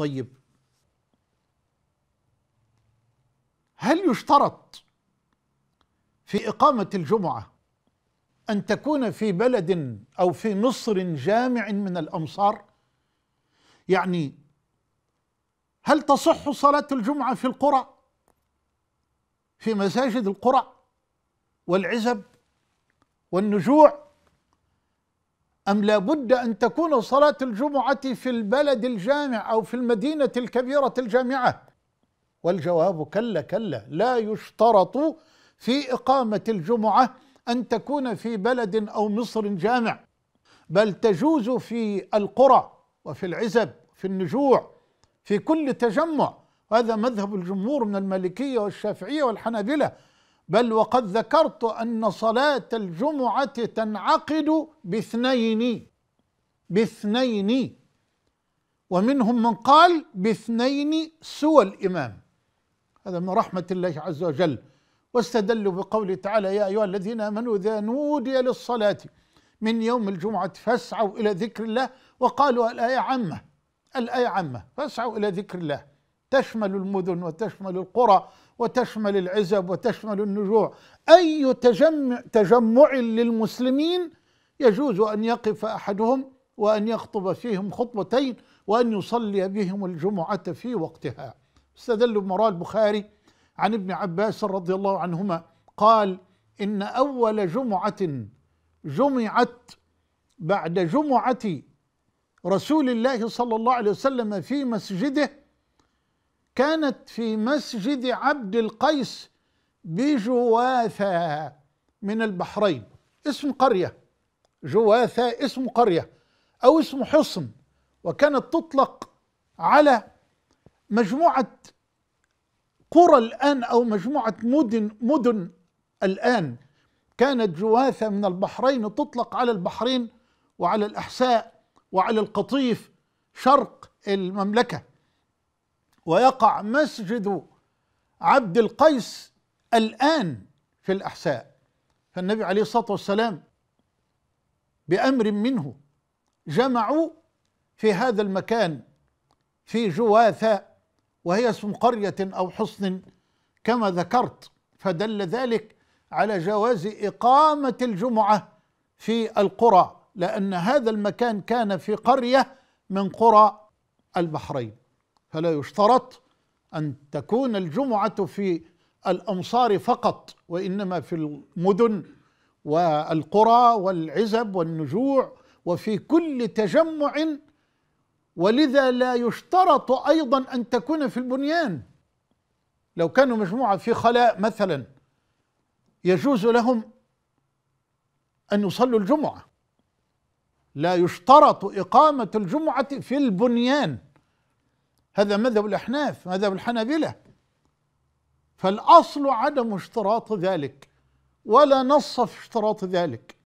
طيب هل يشترط في إقامة الجمعة أن تكون في بلد أو في مصر جامع من الأمصار يعني هل تصح صلاة الجمعة في القرى في مساجد القرى والعزب والنجوع أم لا بد أن تكون صلاة الجمعة في البلد الجامع أو في المدينة الكبيرة الجامعة والجواب كلا كلا لا يشترط في إقامة الجمعة أن تكون في بلد أو مصر جامع بل تجوز في القرى وفي العزب في النجوع في كل تجمع هذا مذهب الجمهور من المالكية والشافعية والحنابلة بل وقد ذكرت أن صلاة الجمعة تنعقد باثنين باثنين ومنهم من قال باثنين سوى الإمام هذا من رحمة الله عز وجل واستدلوا بقوله تعالى يا أيها الذين آمنوا إذا نودي للصلاة من يوم الجمعة فاسعوا إلى ذكر الله وقالوا الآية عامة الآية عامة فاسعوا إلى ذكر الله تشمل المدن وتشمل القرى وتشمل العزب وتشمل النجوع أي تجمع, تجمع للمسلمين يجوز أن يقف أحدهم وأن يخطب فيهم خطبتين وأن يصلي بهم الجمعة في وقتها استدل بمرأة البخاري عن ابن عباس رضي الله عنهما قال إن أول جمعة جمعت بعد جمعة رسول الله صلى الله عليه وسلم في مسجده كانت في مسجد عبد القيس بجواثة من البحرين اسم قرية جواثة اسم قرية أو اسم حصن وكانت تطلق على مجموعة قرى الآن أو مجموعة مدن مدن الآن كانت جواثة من البحرين تطلق على البحرين وعلى الأحساء وعلى القطيف شرق المملكة ويقع مسجد عبد القيس الآن في الأحساء فالنبي عليه الصلاة والسلام بأمر منه جمعوا في هذا المكان في جواثة وهي اسم قرية أو حصن كما ذكرت فدل ذلك على جواز إقامة الجمعة في القرى لأن هذا المكان كان في قرية من قرى البحرين فلا يشترط أن تكون الجمعة في الأمصار فقط وإنما في المدن والقرى والعزب والنجوع وفي كل تجمع ولذا لا يشترط أيضا أن تكون في البنيان لو كانوا مجموعة في خلاء مثلا يجوز لهم أن يصلوا الجمعة لا يشترط إقامة الجمعة في البنيان هذا مذهب الأحناف مذهب الحنابلة فالأصل عدم اشتراط ذلك ولا نص في اشتراط ذلك